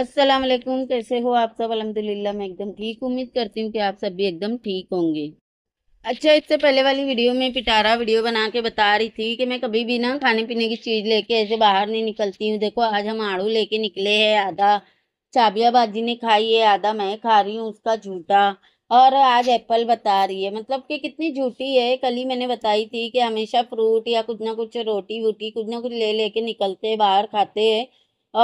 अस्सलाम वालेकुम कैसे हो आप सब अलहमदिल्ला मैं एकदम ठीक उम्मीद करती हूँ कि आप सब भी एकदम ठीक होंगे अच्छा इससे पहले वाली वीडियो में पिटारा वीडियो बना के बता रही थी कि मैं कभी भी ना खाने पीने की चीज़ लेके ऐसे बाहर नहीं निकलती हूँ देखो आज हम आड़ू लेके निकले हैं आधा चाबिया बाजी ने खाई है आधा मैं खा रही हूँ उसका झूठा और आज एप्पल बता रही है मतलब कि कितनी झूठी है कल ही मैंने बताई थी कि हमेशा फ्रूट या कुछ ना कुछ रोटी वोटी कुछ ना कुछ ले लेके निकलते बाहर खाते हैं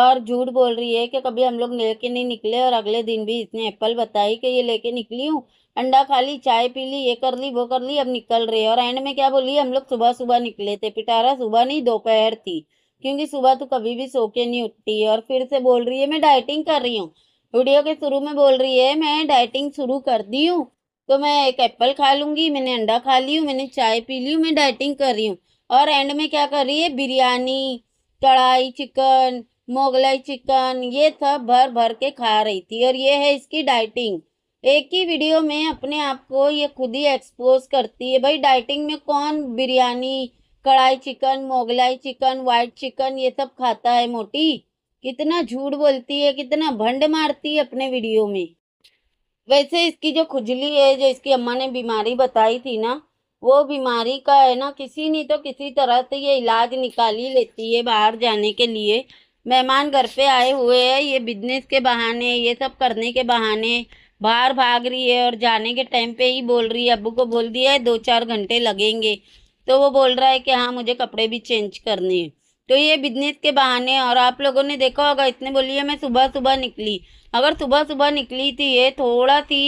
और झूठ बोल रही है कि कभी हम लोग लेके नहीं निकले और अगले दिन भी इसने एप्पल बताई कि ये लेके निकली हूँ अंडा खा ली चाय पी ली ये कर ली वो कर ली अब निकल रहे और एंड में क्या बोली हम लोग सुबह सुबह निकले थे पिटारा सुबह नहीं दोपहर थी क्योंकि सुबह तो कभी भी सो के नहीं उठती और फिर से बोल रही है मैं डाइटिंग कर रही हूँ वीडियो के शुरू में बोल रही है मैं डाइटिंग शुरू कर दी हूँ तो मैं एक एप्पल खा लूँगी मैंने अंडा खा ली हूँ मैंने चाय पी ली हूँ मैं डाइटिंग कर रही हूँ और एंड में क्या कर रही है बिरयानी कढ़ाई चिकन मोगलाई चिकन ये सब भर भर के खा रही थी और ये है इसकी डाइटिंग एक ही वीडियो में अपने आप को ये खुद ही एक्सपोज करती है भाई डाइटिंग में कौन बिरयानी कढ़ाई chicken Mughlai chicken white chicken ये सब खाता है मोटी कितना झूठ बोलती है कितना भंड मारती है अपने वीडियो में वैसे इसकी जो खुजली है जो इसकी अम्मा ने बीमारी बताई थी ना वो बीमारी का है ना किसी नहीं तो किसी तरह से ये इलाज निकाल ही लेती है बाहर जाने के लिए मेहमान घर पे आए हुए हैं ये बिजनेस के बहाने ये सब करने के बहाने बाहर भाग रही है और जाने के टाइम पे ही बोल रही है अबू को बोल दिया है दो चार घंटे लगेंगे तो वो बोल रहा है कि हाँ मुझे कपड़े भी चेंज करने हैं तो ये बिजनेस के बहाने और आप लोगों ने देखा होगा इतने बोलिए मैं सुबह सुबह निकली अगर सुबह सुबह निकली थी ये थोड़ा सी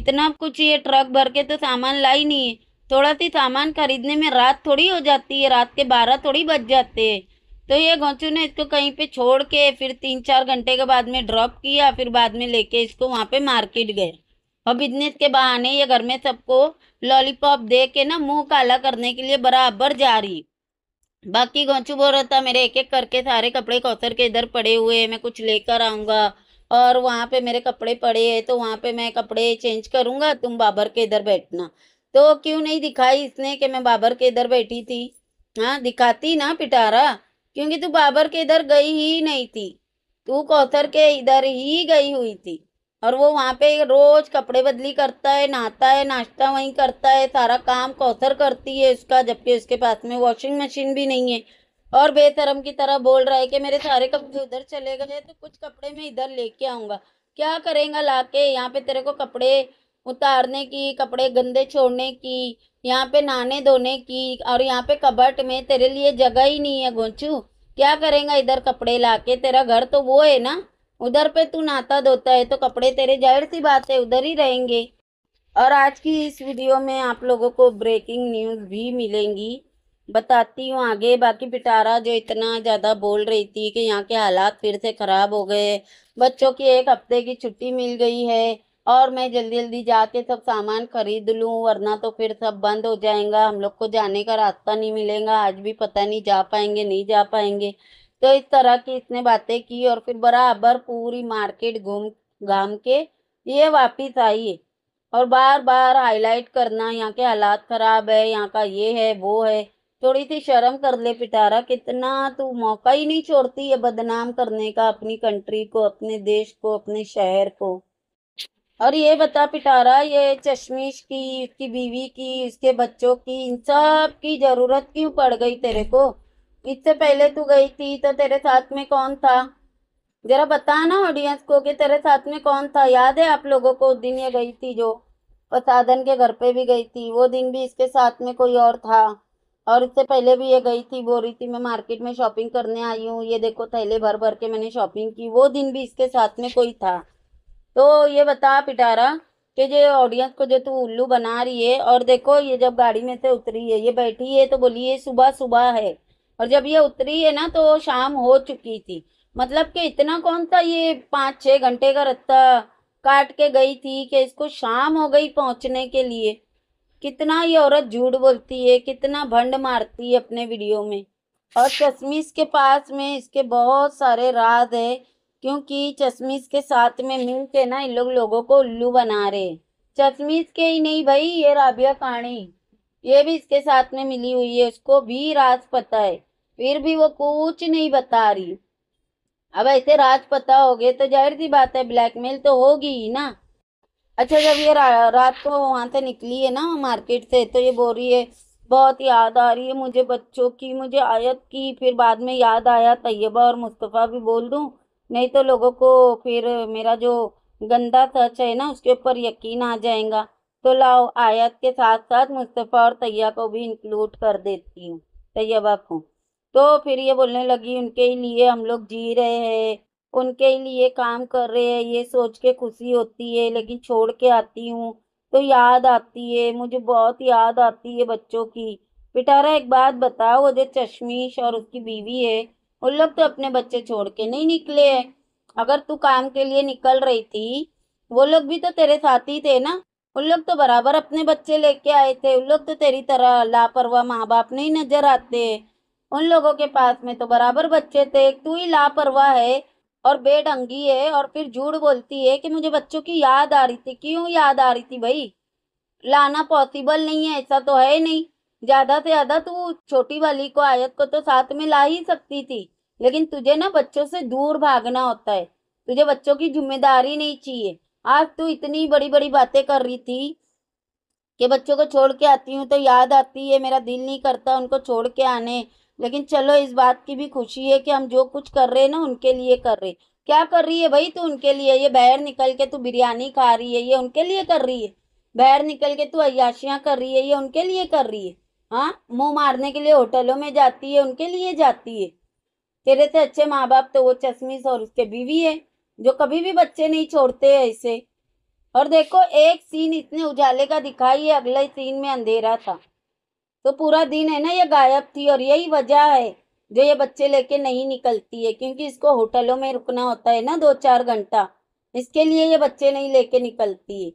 इतना कुछ ये ट्रक भर के तो सामान लाई नहीं है थोड़ा सी सामान खरीदने में रात थोड़ी हो जाती है रात के बारह थोड़ी बज जाते हैं तो ये घोंचू ने इसको कहीं पे छोड़ के फिर तीन चार घंटे के बाद में ड्रॉप किया फिर बाद में लेके इसको वहाँ पे मार्केट गए और बिजनेस के बहाने ये घर में सबको लॉलीपॉप दे के ना मुंह काला करने के लिए बराबर जा रही बाकी गोंचू बोल रहा था मेरे एक एक करके सारे कपड़े कौसर के इधर पड़े हुए हैं मैं कुछ लेकर आऊँगा और वहाँ पे मेरे कपड़े पड़े हैं तो वहाँ पे मैं कपड़े चेंज करूँगा तुम बाबर के इधर बैठना तो क्यों नहीं दिखाई इसने कि मैं बाबर के इधर बैठी थी हाँ दिखाती ना पिटारा क्योंकि तू बाबर के इधर गई ही नहीं थी तू कौथर के इधर ही गई हुई थी और वो वहाँ पे रोज कपड़े बदली करता है नहाता है नाश्ता वहीं करता है सारा काम कौथर करती है उसका जबकि उसके पास में वॉशिंग मशीन भी नहीं है और बेतरम की तरह बोल रहा है कि मेरे सारे कपड़े उधर चले गए तो कुछ कपड़े मैं इधर लेके आऊँगा क्या करेंगा लाके यहाँ पे तेरे को कपड़े उतारने की कपड़े गंदे छोड़ने की यहाँ पे नहाने धोने की और यहाँ पे कबट में तेरे लिए जगह ही नहीं है गोचू क्या करेगा इधर कपड़े ला के तेरा घर तो वो है ना उधर पे तू नाता धोता है तो कपड़े तेरे जाहिर सी बात है उधर ही रहेंगे और आज की इस वीडियो में आप लोगों को ब्रेकिंग न्यूज़ भी मिलेंगी बताती हूँ आगे बाकी पिटारा जो इतना ज़्यादा बोल रही थी कि यहाँ के हालात फिर से ख़राब हो गए बच्चों की एक हफ्ते की छुट्टी मिल गई है और मैं जल्दी जल्दी जाके सब सामान खरीद लूँ वरना तो फिर सब बंद हो जाएगा हम लोग को जाने का रास्ता नहीं मिलेगा आज भी पता नहीं जा पाएंगे नहीं जा पाएंगे तो इस तरह की इसने बातें की और फिर बराबर पूरी मार्केट घूम घाम के ये वापस आई और बार बार हाईलाइट करना यहाँ के हालात ख़राब है यहाँ का ये है वो है थोड़ी सी शर्म कर ले पिटारा कितना तू मौका ही नहीं छोड़ती है बदनाम करने का अपनी कंट्री को अपने देश को अपने शहर को और ये बता पिटारा ये चश्मीश की उसकी बीवी की उसके बच्चों की इन सब की ज़रूरत क्यों पड़ गई तेरे को इससे पहले तू गई थी तो तेरे साथ में कौन था ज़रा बता ना ऑडियंस को कि तेरे साथ में कौन था याद है आप लोगों को उस दिन ये गई थी जो प्रसादन के घर पे भी गई थी वो दिन भी इसके साथ में कोई और था और इससे पहले भी ये गई थी बोल रही थी मैं मार्केट में शॉपिंग करने आई हूँ ये देखो थैले भर भर के मैंने शॉपिंग की वो दिन भी इसके साथ में कोई था तो ये बता पिटारा कि जो ऑडियंस को जो तू उल्लू बना रही है और देखो ये जब गाड़ी में से उतरी है ये बैठी है तो बोली ये सुबह सुबह है और जब ये उतरी है ना तो शाम हो चुकी थी मतलब कि इतना कौन सा ये पाँच छः घंटे का रास्ता काट के गई थी कि इसको शाम हो गई पहुंचने के लिए कितना ये औरत झूठ बोलती है कितना भंड मारती है अपने वीडियो में और कश्मीर के पास में इसके बहुत सारे राज है क्योंकि चशमीश के साथ में मिल के ना इन लोग लोगों को उल्लू बना रहे चशमीश के ही नहीं भाई ये राबिया काणी ये भी इसके साथ में मिली हुई है उसको भी राज पता है फिर भी वो कुछ नहीं बता रही अब ऐसे राज पता हो गए तो जाहिर सी बात है ब्लैकमेल तो होगी ही ना अच्छा जब ये रा, रात को वहाँ से निकली है ना मार्केट से तो ये बोल रही है बहुत याद आ रही है मुझे बच्चों की मुझे आयत की फिर बाद में याद आया तैयबा और मुस्तफ़ा भी बोल दूँ नहीं तो लोगों को फिर मेरा जो गंदा सच है ना उसके ऊपर यकीन आ जाएगा तो लाओ आयत के साथ साथ मुस्तफ़ा और तैया को भी इंक्लूड कर देती हूँ तैयबा को तो फिर ये बोलने लगी उनके लिए हम लोग जी रहे हैं उनके लिए काम कर रहे हैं ये सोच के खुशी होती है लेकिन छोड़ के आती हूँ तो याद आती है मुझे बहुत याद आती है बच्चों की पिटारा एक बात बताओ वो जो चश्मीश और उसकी बीवी है उन लोग तो अपने बच्चे छोड़ के नहीं निकले है अगर तू काम के लिए निकल रही थी वो लोग भी तो तेरे साथी थे ना उन लोग तो बराबर अपने बच्चे लेके आए थे उन लोग तो तेरी तरह लापरवाह माँ बाप नहीं नजर आते उन लोगों के पास में तो बराबर बच्चे थे तू ही लापरवाह है और बेढंगी है और फिर झूठ बोलती है कि मुझे बच्चों की याद आ रही थी क्यों याद आ रही थी भाई लाना पॉसिबल नहीं है ऐसा तो है नहीं ज़्यादा से ज़्यादा तू छोटी वाली को आयत को तो साथ में ला ही सकती थी लेकिन तुझे ना बच्चों से दूर भागना होता है तुझे बच्चों की जिम्मेदारी नहीं चाहिए आज तू इतनी बड़ी बड़ी बातें कर रही थी कि बच्चों को छोड़ के आती हूँ तो याद आती है मेरा दिल नहीं करता उनको छोड़ के आने लेकिन चलो इस बात की भी खुशी है कि हम जो कुछ कर रहे हैं ना उनके लिए कर रहे क्या कर रही है भाई तू उनके लिए ये बाहर निकल के तू बिरयानी खा रही है ये उनके लिए कर रही है बाहर निकल के तू अयाशियाँ कर रही है ये उनके लिए कर रही है हाँ मुँह मारने के लिए होटलों में जाती है उनके लिए जाती है तेरे से अच्छे माँ बाप तो वो चश्मिश और उसके बीवी है जो कभी भी बच्चे नहीं छोड़ते है ऐसे और देखो एक सीन इसने उजाले का दिखाई है अगले सीन में अंधेरा था तो पूरा दिन है ना ये गायब थी और यही वजह है जो ये बच्चे लेके नहीं निकलती है क्योंकि इसको होटलों में रुकना होता है ना दो चार घंटा इसके लिए ये बच्चे नहीं लेके निकलती है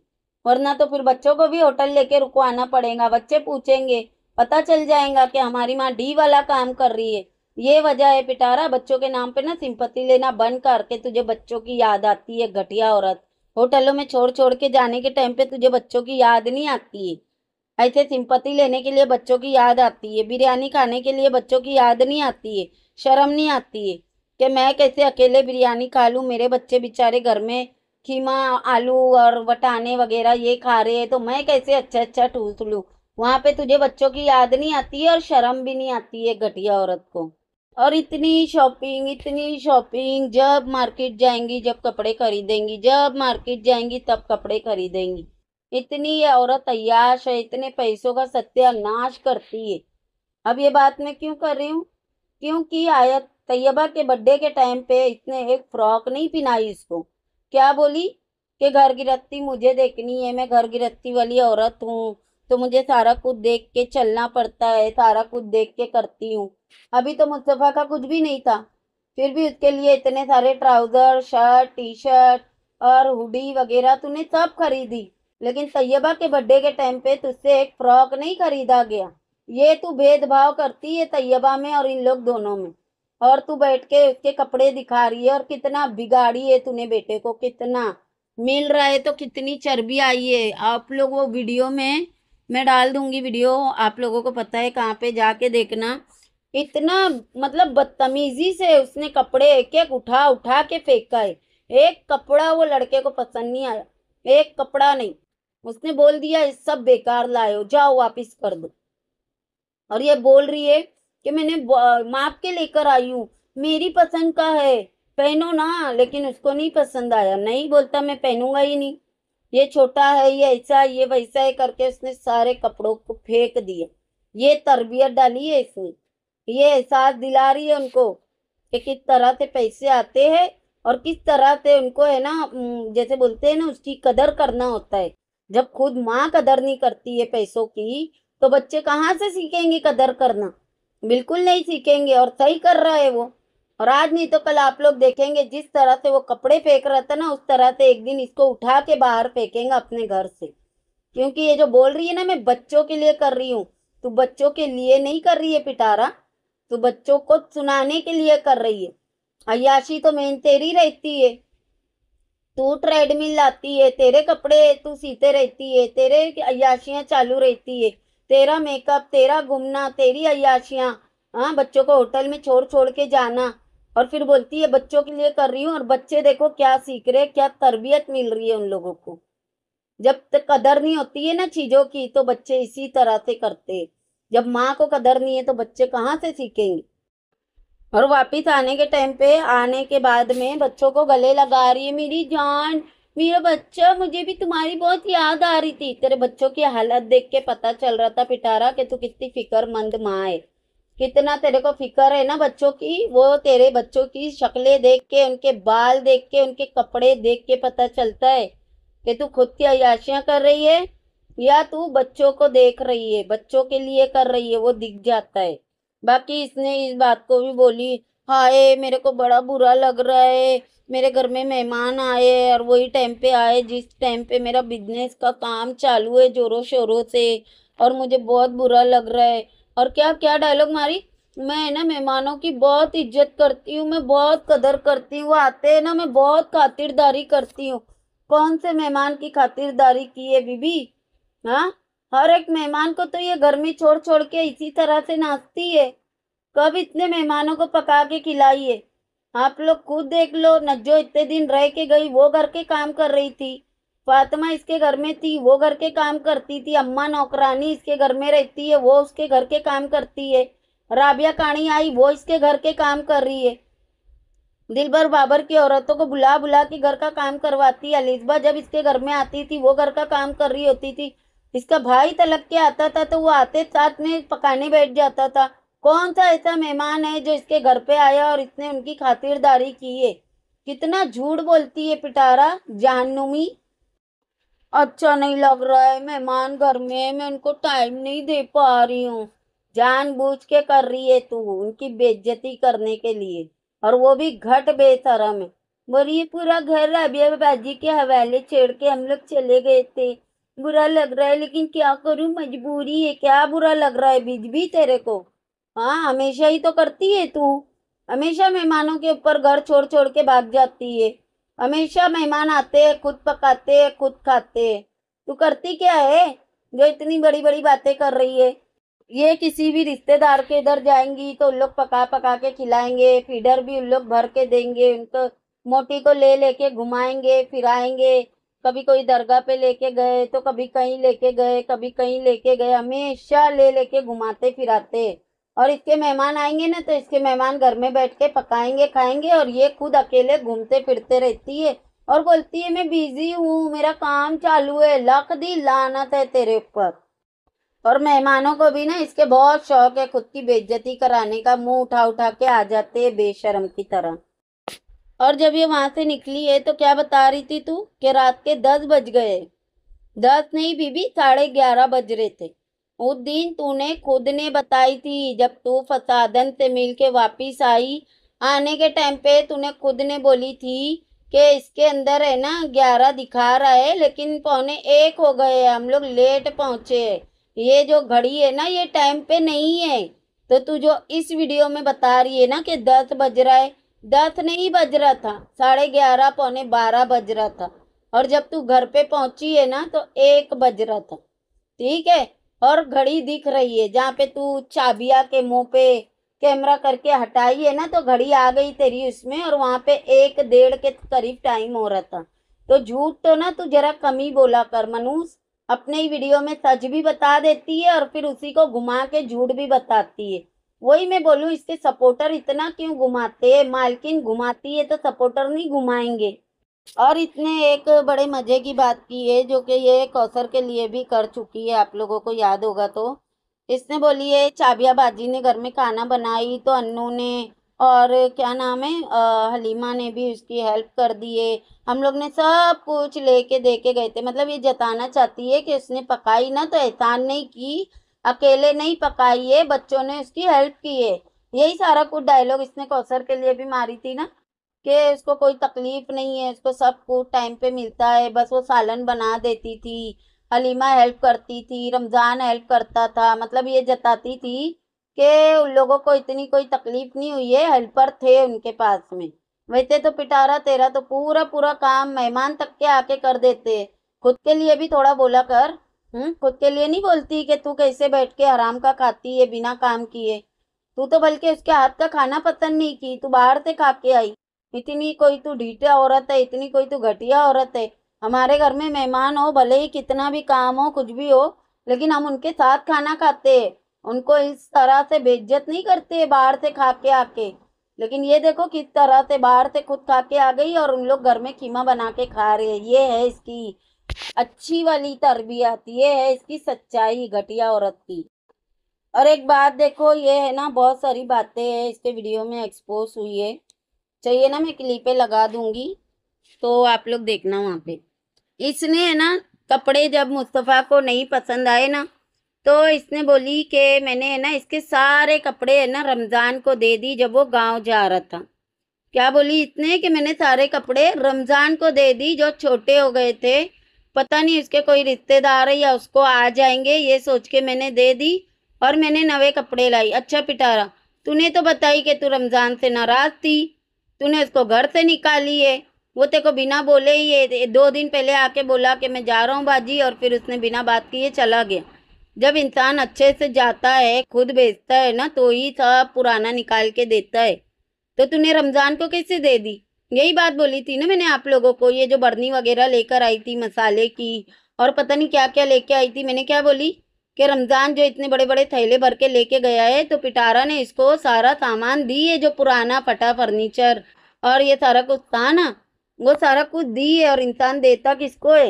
वरना तो फिर बच्चों को भी होटल लेके रुकवाना पड़ेगा बच्चे पूछेंगे पता चल जाएगा कि हमारी माँ डी वाला काम कर रही है ये वजह है पिटारा बच्चों के नाम पे ना सिंपत्ति लेना बंद करके तुझे बच्चों की याद आती है घटिया औरत होटलों में छोड़ छोड़ के जाने के टाइम पे तुझे बच्चों की याद नहीं आती है ऐसे सिंपत्ति लेने के लिए बच्चों की याद आती है बिरयानी खाने के लिए बच्चों की याद नहीं आती है शर्म नहीं आती है कि मैं कैसे अकेले बिरयानी खा लूँ मेरे बच्चे बेचारे घर में खीमा आलू और वटाने वगैरह ये खा रहे हैं तो मैं कैसे अच्छा अच्छा ठूस लूँ वहाँ पे तुझे बच्चों की याद नहीं आती है और शर्म भी नहीं आती है घटिया औरत को और इतनी शॉपिंग इतनी शॉपिंग जब मार्केट जाएंगी जब कपड़े खरीदेंगी जब मार्केट जाएंगी तब कपड़े खरीदेंगी इतनी ये औरत अयाश है इतने पैसों का सत्यानाश करती है अब ये बात मैं क्यों कर रही हूँ क्योंकि आयत तैयबा के बर्थडे के टाइम पे इसने एक फ्रॉक नहीं पहनाई इसको क्या बोली कि घर गृहस्थी मुझे देखनी है मैं घर गृहस्थी वाली औरत हूँ तो मुझे सारा कुछ देख के चलना पड़ता है सारा कुछ देख के करती हूँ अभी तो मुस्तफ़ा का कुछ भी नहीं था फिर भी उसके लिए इतने सारे ट्राउज़र शर्ट टी शर्ट और हुडी वगैरह तूने सब खरीदी लेकिन तैयबा के बर्थडे के टाइम पे तुझसे एक फ्रॉक नहीं खरीदा गया ये तू भेदभाव करती है तैयबा में और इन लोग दोनों में और तू बैठ के उसके कपड़े दिखा रही है और कितना बिगाड़ी है तूने बेटे को कितना मिल रहा है तो कितनी चर्बी आई है आप लोग वो वीडियो में मैं डाल दूंगी वीडियो आप लोगों को पता है कहाँ पे जाके देखना इतना मतलब बदतमीजी से उसने कपड़े एक एक उठा उठा के फेंका है एक कपड़ा वो लड़के को पसंद नहीं आया एक कपड़ा नहीं उसने बोल दिया सब बेकार लाए हो जाओ वापिस कर दो और ये बोल रही है कि मैंने माप के लेकर आई हूँ मेरी पसंद का है पहनो ना लेकिन उसको नहीं पसंद आया नहीं बोलता मैं पहनूंगा ही नहीं ये छोटा है ये ऐसा ये वैसा है करके उसने सारे कपड़ों को फेंक दिए ये तरबियत डाली है इसमें ये एहसास दिला रही है उनको कि किस तरह से पैसे आते हैं और किस तरह से उनको है ना जैसे बोलते हैं ना उसकी कदर करना होता है जब खुद माँ कदर नहीं करती है पैसों की तो बच्चे कहाँ से सीखेंगे कदर करना बिल्कुल नहीं सीखेंगे और सही कर रहा है वो और आज नहीं तो कल आप लोग देखेंगे जिस तरह से वो कपड़े फेंक रहा था ना उस तरह से एक दिन इसको उठा के बाहर फेंकेंगे अपने घर से क्योंकि ये जो बोल रही है ना मैं बच्चों के लिए कर रही हूँ तू बच्चों के लिए नहीं कर रही है पिटारा तू बच्चों को सुनाने के लिए कर रही है अयाशी तो मेन तेरी रहती है तू ट्रेडमिल लाती है तेरे कपड़े तू सीते रहती है तेरे अयाशियाँ चालू रहती है तेरा मेकअप तेरा घूमना तेरी अयाशियाँ हाँ बच्चों को होटल में छोड़ छोड़ के जाना और फिर बोलती है बच्चों के लिए कर रही हूँ और बच्चे देखो क्या सीख रहे क्या तरबियत मिल रही है उन लोगों को जब तक कदर नहीं होती है ना चीज़ों की तो बच्चे इसी तरह से करते जब माँ को कदर नहीं है तो बच्चे कहाँ से सीखेंगे और वापिस आने के टाइम पे आने के बाद में बच्चों को गले लगा रही है मेरी जान मेरा बच्चा मुझे भी तुम्हारी बहुत याद आ रही थी तेरे बच्चों की हालत देख के पता चल रहा था पिटारा कि तू कितनी फिक्रमंद माँ है कितना तेरे को फिक्र है ना बच्चों की वो तेरे बच्चों की शक्लें देख के उनके बाल देख के उनके कपड़े देख के पता चलता है कि तू खुद की अयाशियाँ कर रही है या तू बच्चों को देख रही है बच्चों के लिए कर रही है वो दिख जाता है बाकी इसने इस बात को भी बोली हाय मेरे को बड़ा बुरा लग रहा है मेरे घर में मेहमान आए और वही टाइम पे आए जिस टाइम पे मेरा बिजनेस का काम चालू है जोरों शोरों से और मुझे बहुत बुरा लग रहा है और क्या क्या डायलॉग मारी मैं ना मेहमानों की बहुत इज्जत करती हूँ मैं बहुत कदर करती हूँ आते हैं ना मैं बहुत खातिरदारी करती हूँ कौन से मेहमान की खातिरदारी की है बीबी हाँ हर एक मेहमान को तो ये गर्मी छोड़ छोड़ के इसी तरह से नाचती है कब इतने मेहमानों को पका के खिलाई है आप लोग खुद देख लो न जो इतने दिन रह के गई वो घर के काम कर रही थी फातिमा इसके घर में थी वो घर के काम करती थी अम्मा नौकरानी इसके घर में रहती है वो उसके घर के काम करती है राबिया काणी आई वो इसके घर के काम कर रही है दिलबर बाबर की औरतों को बुला बुला के घर का काम करवाती है अलिजबा जब इसके घर में आती थी वो घर का काम कर रही होती थी इसका भाई तलक के आता था तो वो आते साथ में पकाने बैठ जाता था कौन सा ऐसा मेहमान है जो इसके घर पे आया और इसने उनकी खातिरदारी की है कितना झूठ बोलती है पिटारा जहनुमी अच्छा नहीं लग रहा है मेहमान घर में है मैं उनको टाइम नहीं दे पा रही हूँ जान बूझ के कर रही है तू उनकी बेज्जती करने के लिए और वो भी घट बेसरम है बोलिए पूरा घर रबिया बाजी के हवाले छेड़ के हम लोग चले गए थे बुरा लग रहा है लेकिन क्या करूँ मजबूरी है क्या बुरा लग रहा है बीज भी तेरे को हाँ हमेशा ही तो करती है तू हमेशा मेहमानों के ऊपर घर छोड़ छोड़ के भाग जाती है हमेशा मेहमान आते खुद पकाते खुद खाते तू करती क्या है जो इतनी बड़ी बड़ी बातें कर रही है ये किसी भी रिश्तेदार के इधर जाएंगी तो उन लोग पका पका के खिलाएंगे फीडर भी उन लोग भर के देंगे उनको मोटी को ले लेके घुमाएंगे फिराएंगे कभी कोई दरगाह पे लेके गए तो कभी कहीं लेके गए कभी कहीं लेके गए हमेशा ले लेके घुमाते फिराते और इसके मेहमान आएंगे ना तो इसके मेहमान घर में बैठ के पकाएंगे खाएंगे और ये खुद अकेले घूमते फिरते रहती है और बोलती है मैं बिजी हूँ मेरा काम चालू है लक दी लानत है तेरे ऊपर और मेहमानों को भी ना इसके बहुत शौक है खुद की बेइज्जती कराने का मुंह उठा उठा के आ जाते हैं बेशरम की तरह और जब ये वहाँ से निकली है तो क्या बता रही थी तू कि रात के दस बज गए दस नहीं बीबी साढ़े ग्यारह बज रहे थे उस दिन तूने खुद ने बताई थी जब तू फसादन से मिल के वापिस आई आने के टाइम पे तूने खुद ने बोली थी कि इसके अंदर है ना ग्यारह दिखा रहा है लेकिन पौने एक हो गए हम लोग लेट पहुँचे ये जो घड़ी है ना ये टाइम पे नहीं है तो तू जो इस वीडियो में बता रही है ना कि दस बज रहा है दस नहीं बज रहा था साढ़े ग्यारह पौने बारह बज रहा था और जब तू घर पे पहुंची है ना तो एक बज रहा था ठीक है और घड़ी दिख रही है जहाँ पे तू चाबिया के मुंह पे कैमरा करके हटाई है ना तो घड़ी आ गई तेरी उसमें और वहाँ पे एक डेढ़ के करीब टाइम हो रहा था तो झूठ तो ना तू जरा कमी बोला कर मनुष अपने ही वीडियो में सच भी बता देती है और फिर उसी को घुमा के झूठ भी बताती है वही मैं बोलूँ इसके सपोर्टर इतना क्यों घुमाते हैं मालकिन घुमाती है तो सपोर्टर नहीं घुमाएंगे और इसने एक बड़े मज़े की बात की है जो कि ये कौसर के लिए भी कर चुकी है आप लोगों को याद होगा तो इसने बोली है चाबिया बाजी ने घर में खाना बनाई तो अन्नू ने और क्या नाम है आ, हलीमा ने भी उसकी हेल्प कर दी है हम लोग ने सब कुछ लेके दे के गए थे मतलब ये जताना चाहती है कि उसने पकाई ना तो एहसान नहीं की अकेले नहीं पकाई है बच्चों ने उसकी हेल्प की है यही सारा कुछ डायलॉग इसने कौसर के लिए भी मारी थी ना कि उसको कोई तकलीफ नहीं है उसको सब कुछ टाइम पे मिलता है बस वो सालन बना देती थी हलीमा हेल्प करती थी रमज़ान हेल्प करता था मतलब ये जताती थी कि उन लोगों को इतनी कोई तकलीफ नहीं हुई है हेल्पर थे उनके पास में वैसे तो पिटारा तेरा तो पूरा पूरा काम मेहमान तक के आके कर देते खुद के लिए भी थोड़ा बोला कर हम्म खुद के लिए नहीं बोलती कि तू कैसे बैठ के आराम का खाती है बिना काम किए तू तो बल्कि उसके हाथ का खाना पसंद नहीं की तू बाहर से खा के आई इतनी कोई तो ढीठा औरत है इतनी कोई तो घटिया औरत है हमारे घर में मेहमान हो भले ही कितना भी काम हो कुछ भी हो लेकिन हम उनके साथ खाना खाते हैं उनको इस तरह से बेज्जत नहीं करते बाहर से खा के आके लेकिन ये देखो किस तरह से बाहर से खुद खा के आ गई और उन लोग घर में कीमा बना के खा रहे हैं ये है इसकी अच्छी वाली तरबियत ये है इसकी सच्चाई घटिया औरत की और एक बात देखो ये है ना बहुत सारी बातें है इसके वीडियो में एक्सपोज हुई है चाहिए ना मैं क्लीपे लगा दूंगी तो आप लोग देखना वहाँ पे इसने है ना कपड़े जब मुस्तफ़ा को नहीं पसंद आए ना तो इसने बोली कि मैंने है ना इसके सारे कपड़े है ना रमज़ान को दे दी जब वो गांव जा रहा था क्या बोली इसने कि मैंने सारे कपड़े रमज़ान को दे दी जो छोटे हो गए थे पता नहीं उसके कोई रिश्तेदार या उसको आ जाएंगे ये सोच के मैंने दे दी और मैंने नवे कपड़े लाई अच्छा पिटारा तूने तो बताई कि तू रमज़ान से नाराज़ थी तूने उसको घर से निकाली है वो तेरे को बिना बोले ही है दो दिन पहले आके बोला कि मैं जा रहा हूँ बाजी और फिर उसने बिना बात किए चला गया जब इंसान अच्छे से जाता है खुद बेचता है ना तो ही सब पुराना निकाल के देता है तो तूने रमज़ान को कैसे दे दी यही बात बोली थी ना मैंने आप लोगों को ये जो बर्नी वगैरह लेकर आई थी मसाले की और पता नहीं क्या क्या लेके आई थी मैंने क्या बोली कि रमज़ान जो इतने बड़े बड़े थैले भर के लेके गया है तो पिटारा ने इसको सारा सामान दी है जो पुराना फटा फर्नीचर और ये सारा कुछ था ना वो सारा कुछ दी है और इंसान देता किसको है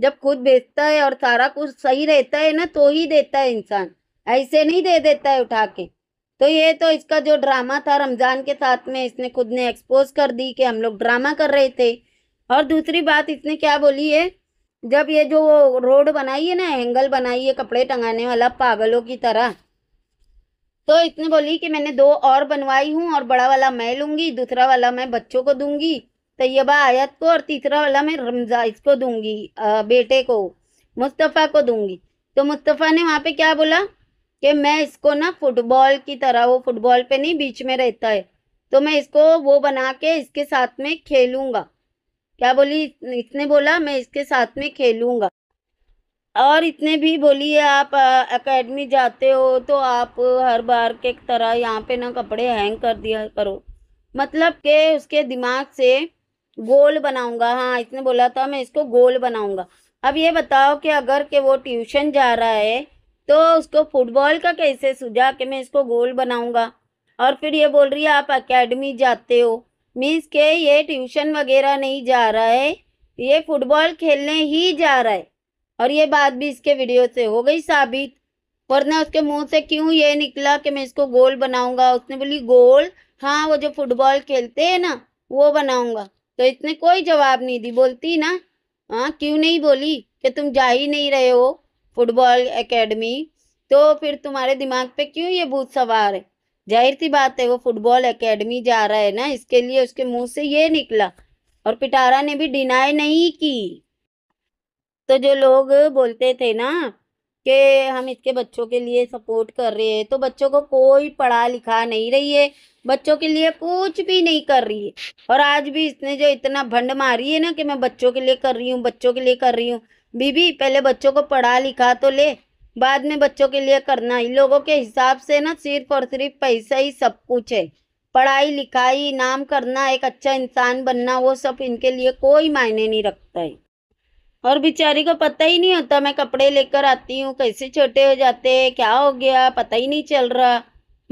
जब खुद बेचता है और सारा कुछ सही रहता है ना तो ही देता है इंसान ऐसे नहीं दे देता है उठा के तो ये तो इसका जो ड्रामा था रमज़ान के साथ में इसने खुद ने एक्सपोज कर दी कि हम लोग ड्रामा कर रहे थे और दूसरी बात इसने क्या बोली है जब ये जो रोड बनाई है ना एंगल बनाई है कपड़े टंगाने वाला पागलों की तरह तो इतने बोली कि मैंने दो और बनवाई हूँ और बड़ा वाला मैं लूँगी दूसरा वाला मैं बच्चों को दूंगी तैयबा आयत को और तीसरा वाला मैं रमजा इसको आ, बेटे को मुस्तफ़ा को दूंगी तो मुस्तफ़ा ने वहाँ पे क्या बोला कि मैं इसको ना फुटबॉल की तरह वो फुटबॉल पे नहीं बीच में रहता है तो मैं इसको वो बना के इसके साथ में खेलूँगा क्या बोली इसने बोला मैं इसके साथ में खेलूँगा और इतने भी बोलिए आप एकेडमी जाते हो तो आप हर बार के तरह यहाँ पे ना कपड़े हैंग कर दिया करो मतलब के उसके दिमाग से गोल बनाऊंगा हाँ इसने बोला था मैं इसको गोल बनाऊंगा अब ये बताओ कि अगर के वो ट्यूशन जा रहा है तो उसको फुटबॉल का कैसे सुझा कि मैं इसको गोल बनाऊंगा और फिर ये बोल रही है आप एकेडमी जाते हो मीन्स के ये ट्यूशन वगैरह नहीं जा रहा है ये फुटबॉल खेलने ही जा रहा है और ये बात भी इसके वीडियो से हो गई साबित वरना उसके मुंह से क्यों ये निकला कि मैं इसको गोल बनाऊंगा उसने बोली गोल हाँ वो जो फुटबॉल खेलते हैं ना वो बनाऊंगा तो इसने कोई जवाब नहीं दी बोलती ना हाँ क्यों नहीं बोली कि तुम जा ही नहीं रहे हो फुटबॉल एकेडमी तो फिर तुम्हारे दिमाग पे क्यों ये भूत सवार है जाहिर सी बात है वो फुटबॉल एकेडमी जा रहा है ना इसके लिए उसके मुंह से ये निकला और पिटारा ने भी डिनाई नहीं की तो जो लोग बोलते थे ना कि हम इसके बच्चों के लिए सपोर्ट कर रहे हैं तो बच्चों को कोई पढ़ा लिखा नहीं रही है बच्चों के लिए कुछ भी नहीं कर रही है और आज भी इसने जो इतना भंड मारी है ना कि मैं बच्चों के लिए कर रही हूँ बच्चों के लिए कर रही हूँ बीबी पहले बच्चों को पढ़ा लिखा तो ले बाद में बच्चों के लिए करना ही लोगों के हिसाब से ना सिर्फ और सिर्फ पैसा ही सब कुछ है पढ़ाई लिखाई नाम करना एक अच्छा इंसान बनना वो सब इनके लिए कोई मायने नहीं रखता है और बेचारी को पता ही नहीं होता मैं कपड़े लेकर आती हूँ कैसे छोटे हो जाते क्या हो गया पता ही नहीं चल रहा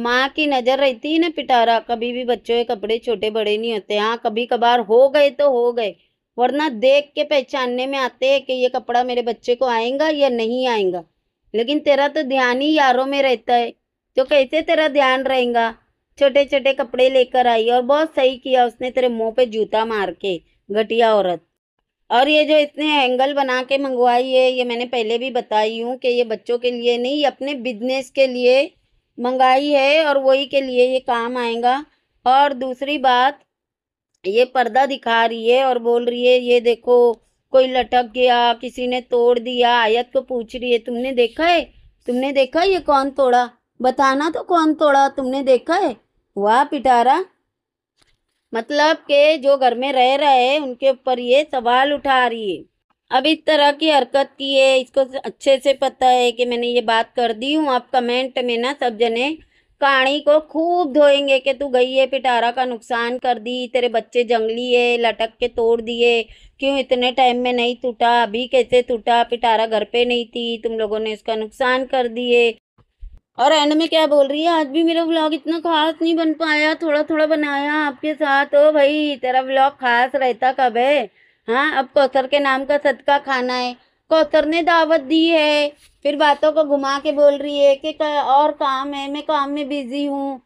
माँ की नज़र रहती है ना पिटारा कभी भी बच्चों के कपड़े छोटे बड़े नहीं होते हाँ कभी कभार हो गए तो हो गए वरना देख के पहचानने में आते हैं कि ये कपड़ा मेरे बच्चे को आएगा या नहीं आएगा लेकिन तेरा तो ध्यान ही यारों में रहता है तो कैसे तेरा ध्यान रहेगा छोटे छोटे कपड़े लेकर आई और बहुत सही किया उसने तेरे मुंह पे जूता मार के घटिया औरत और ये जो इसने एंगल बना के मंगवाई है ये मैंने पहले भी बताई हूँ कि ये बच्चों के लिए नहीं अपने बिजनेस के लिए मंगाई है और वही के लिए ये काम आएगा और दूसरी बात ये पर्दा दिखा रही है और बोल रही है ये देखो कोई लटक गया किसी ने तोड़ दिया आयत को पूछ रही है तुमने देखा है तुमने देखा है ये कौन तोड़ा बताना तो कौन तोड़ा तुमने देखा है वाह पिटारा मतलब के जो घर में रह रहे है उनके ऊपर ये सवाल उठा रही है अब इस तरह की हरकत की है इसको अच्छे से पता है कि मैंने ये बात कर दी हूँ आप कमेंट में ना सब जने कहानी को खूब धोएंगे कि तू गई है पिटारा का नुकसान कर दी तेरे बच्चे जंगली है लटक के तोड़ दिए क्यों इतने टाइम में नहीं टूटा अभी कैसे टूटा पिटारा घर पे नहीं थी तुम लोगों ने इसका नुकसान कर दिए और एंड में क्या बोल रही है आज भी मेरा व्लॉग इतना खास नहीं बन पाया थोड़ा थोड़ा बनाया आपके साथ ओ भाई तेरा ब्लॉग खास रहता कब है हाँ अब कौसर के नाम का सदका खाना है कौतर ने दावत दी है फिर बातों को घुमा के बोल रही है कि और काम है मैं काम में बिजी हूँ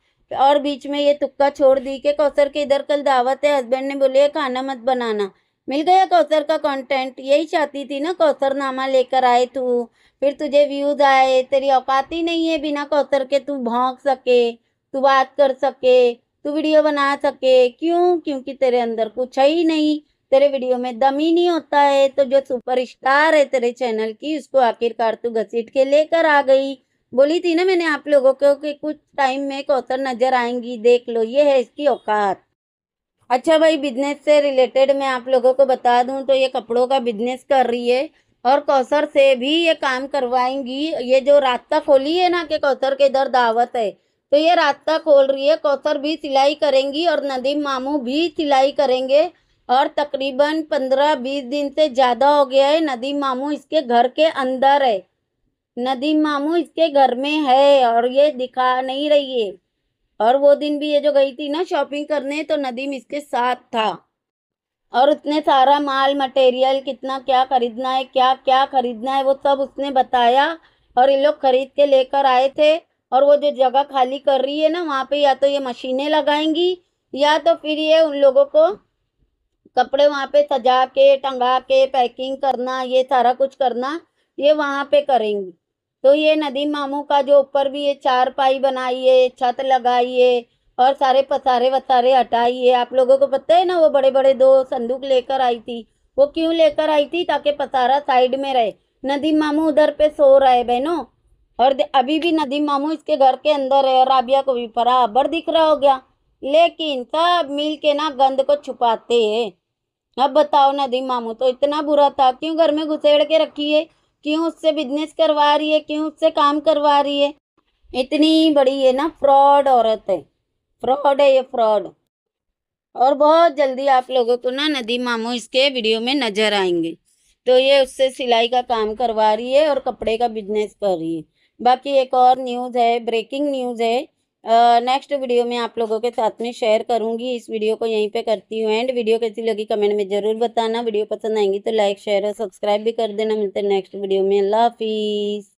और बीच में ये तुक्का छोड़ दी कि कौसर के इधर कल दावत है हस्बैंड ने बोले खाना मत बनाना मिल गया कौसर का कंटेंट यही चाहती थी ना कौसर नामा लेकर आए तू फिर तुझे व्यूज आए तेरी औकात ही नहीं है बिना कौसर के तू भोंक सके तू बात कर सके तू वीडियो बना सके क्यों क्योंकि तेरे अंदर कुछ है ही नहीं तेरे वीडियो में दम ही नहीं होता है तो जो सुपरस्टार है तेरे चैनल की उसको आखिरकार तू घसीट के लेकर आ गई बोली थी ना मैंने आप लोगों को कि कुछ टाइम में कौतर नज़र आएंगी देख लो ये है इसकी औकात अच्छा भाई बिजनेस से रिलेटेड मैं आप लोगों को बता दूं तो ये कपड़ों का बिजनेस कर रही है और कौसर से भी ये काम करवाएंगी ये जो रास्ता खोली है ना कि कौसर के इधर दावत है तो ये रास्ता खोल रही है कौसर भी सिलाई करेंगी और नदीम मामू भी सिलाई करेंगे और तकरीबन पंद्रह बीस दिन से ज़्यादा हो गया है नदी मामू इसके घर के अंदर है नदी मामू इसके घर में है और ये दिखा नहीं रही है और वो दिन भी ये जो गई थी ना शॉपिंग करने तो नदीम इसके साथ था और उसने सारा माल मटेरियल कितना क्या खरीदना है क्या क्या खरीदना है वो सब उसने बताया और ये लोग खरीद के लेकर आए थे और वो जो जगह खाली कर रही है ना वहाँ पे या तो ये मशीनें लगाएंगी या तो फिर ये उन लोगों को कपड़े वहाँ पे सजा के टंगा के पैकिंग करना ये सारा कुछ करना ये वहाँ पे करेंगी तो ये नदी मामू का जो ऊपर भी ये चार पाई बनाइए छत लगाइए और सारे पसारे वसारे हटाइए आप लोगों को पता है ना वो बड़े बड़े दो संदूक लेकर आई थी वो क्यों लेकर आई थी ताकि पसारा साइड में रहे नदी मामू उधर पे सो रहे बहनों और अभी भी नदी मामू इसके घर के अंदर है और राबिया को भी बराबर दिख रहा हो गया लेकिन सब मिल के ना गंद को छुपाते हैं अब बताओ नदी मामू तो इतना बुरा था क्यों घर में घुसेड़ के रखी है क्यों उससे बिजनेस करवा रही है क्यों उससे काम करवा रही है इतनी बड़ी है ना फ्रॉड औरत है फ्रॉड है ये फ्रॉड और बहुत जल्दी आप लोगों को ना नदी मामू इसके वीडियो में नज़र आएंगे तो ये उससे सिलाई का काम करवा रही है और कपड़े का बिजनेस कर रही है बाकी एक और न्यूज़ है ब्रेकिंग न्यूज़ है नेक्स्ट वीडियो में आप लोगों के साथ में शेयर करूंगी इस वीडियो को यहीं पे करती हूँ एंड वीडियो कैसी लगी कमेंट में ज़रूर बताना वीडियो पसंद आएंगी तो लाइक शेयर और सब्सक्राइब भी कर देना मिलते हैं नेक्स्ट वीडियो में अल्लाह हाफिज़